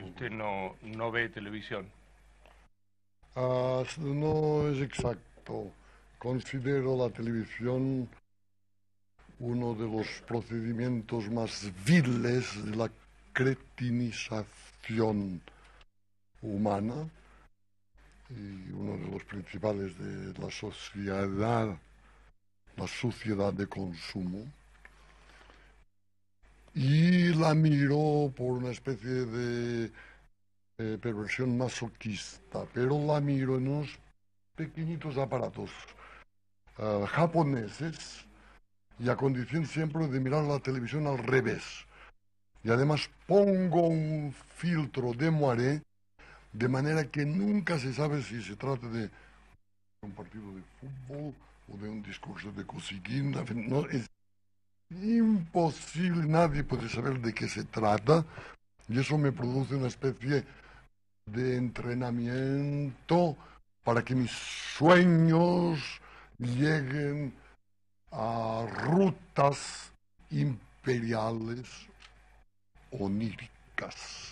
usted no, no ve televisión. Ah, no es exacto. Considero la televisión uno de los procedimientos más viles de la cretinización humana y uno de los principales de la sociedad, la sociedad de consumo. Y la miro por una especie de eh, perversión masoquista, pero la miro en unos pequeñitos aparatos ah, japoneses y a condición siempre de mirar la televisión al revés. Y además pongo un filtro de Moiré de manera que nunca se sabe si se trata de un partido de fútbol o de un discurso de cosiquín, No, imposible, nadie puede saber de qué se trata y eso me produce una especie de entrenamiento para que mis sueños lleguen a rutas imperiales oníricas.